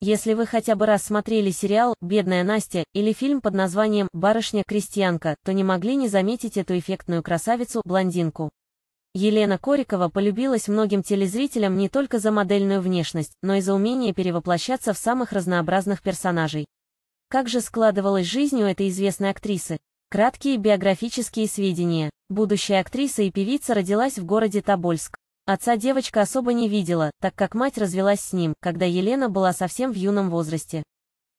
Если вы хотя бы раз смотрели сериал «Бедная Настя» или фильм под названием «Барышня-крестьянка», то не могли не заметить эту эффектную красавицу-блондинку. Елена Корикова полюбилась многим телезрителям не только за модельную внешность, но и за умение перевоплощаться в самых разнообразных персонажей. Как же складывалась жизнь у этой известной актрисы? Краткие биографические сведения. Будущая актриса и певица родилась в городе Тобольск. Отца девочка особо не видела, так как мать развелась с ним, когда Елена была совсем в юном возрасте.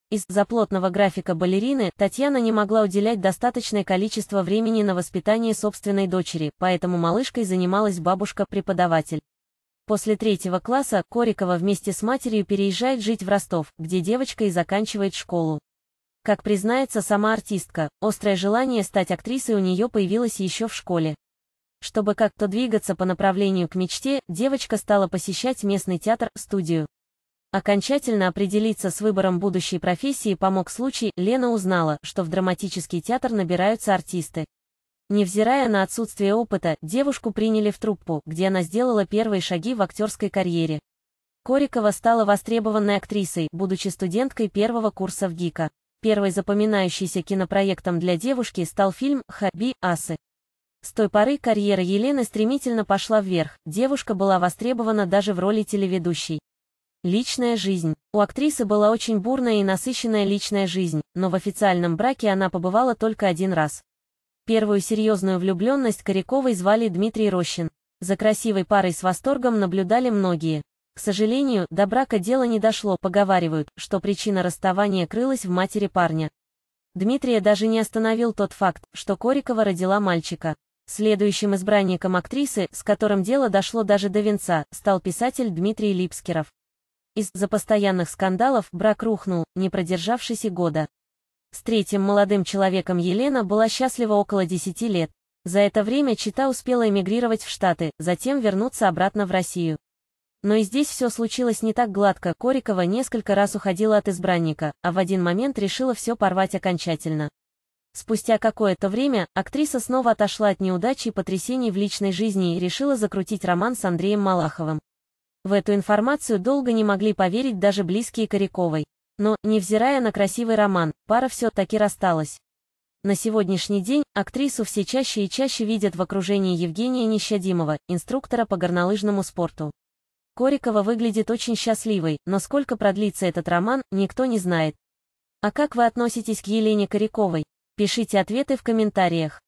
Из-за плотного графика балерины Татьяна не могла уделять достаточное количество времени на воспитание собственной дочери, поэтому малышкой занималась бабушка-преподаватель. После третьего класса Корикова вместе с матерью переезжает жить в Ростов, где девочка и заканчивает школу. Как признается сама артистка, острое желание стать актрисой у нее появилось еще в школе. Чтобы как-то двигаться по направлению к мечте, девочка стала посещать местный театр-студию. Окончательно определиться с выбором будущей профессии помог случай, Лена узнала, что в драматический театр набираются артисты. Невзирая на отсутствие опыта, девушку приняли в труппу, где она сделала первые шаги в актерской карьере. Корикова стала востребованной актрисой, будучи студенткой первого курса в ГИКа. Первой запоминающейся кинопроектом для девушки стал фильм «Хаби Асы», с той поры карьера Елены стремительно пошла вверх, девушка была востребована даже в роли телеведущей. Личная жизнь. У актрисы была очень бурная и насыщенная личная жизнь, но в официальном браке она побывала только один раз. Первую серьезную влюбленность Коряковой звали Дмитрий Рощин. За красивой парой с восторгом наблюдали многие. К сожалению, до брака дело не дошло, поговаривают, что причина расставания крылась в матери парня. Дмитрия даже не остановил тот факт, что Корикова родила мальчика. Следующим избранником актрисы, с которым дело дошло даже до венца, стал писатель Дмитрий Липскеров. Из-за постоянных скандалов брак рухнул, не продержавшись и года. С третьим молодым человеком Елена была счастлива около 10 лет. За это время Чита успела эмигрировать в Штаты, затем вернуться обратно в Россию. Но и здесь все случилось не так гладко, Корикова несколько раз уходила от избранника, а в один момент решила все порвать окончательно. Спустя какое-то время актриса снова отошла от неудачи и потрясений в личной жизни и решила закрутить роман с Андреем Малаховым. В эту информацию долго не могли поверить даже близкие Коряковой. Но, невзирая на красивый роман, пара все-таки рассталась. На сегодняшний день актрису все чаще и чаще видят в окружении Евгения Нещадимова, инструктора по горнолыжному спорту. Корикова выглядит очень счастливой, но сколько продлится этот роман, никто не знает. А как вы относитесь к Елене Коряковой? Пишите ответы в комментариях.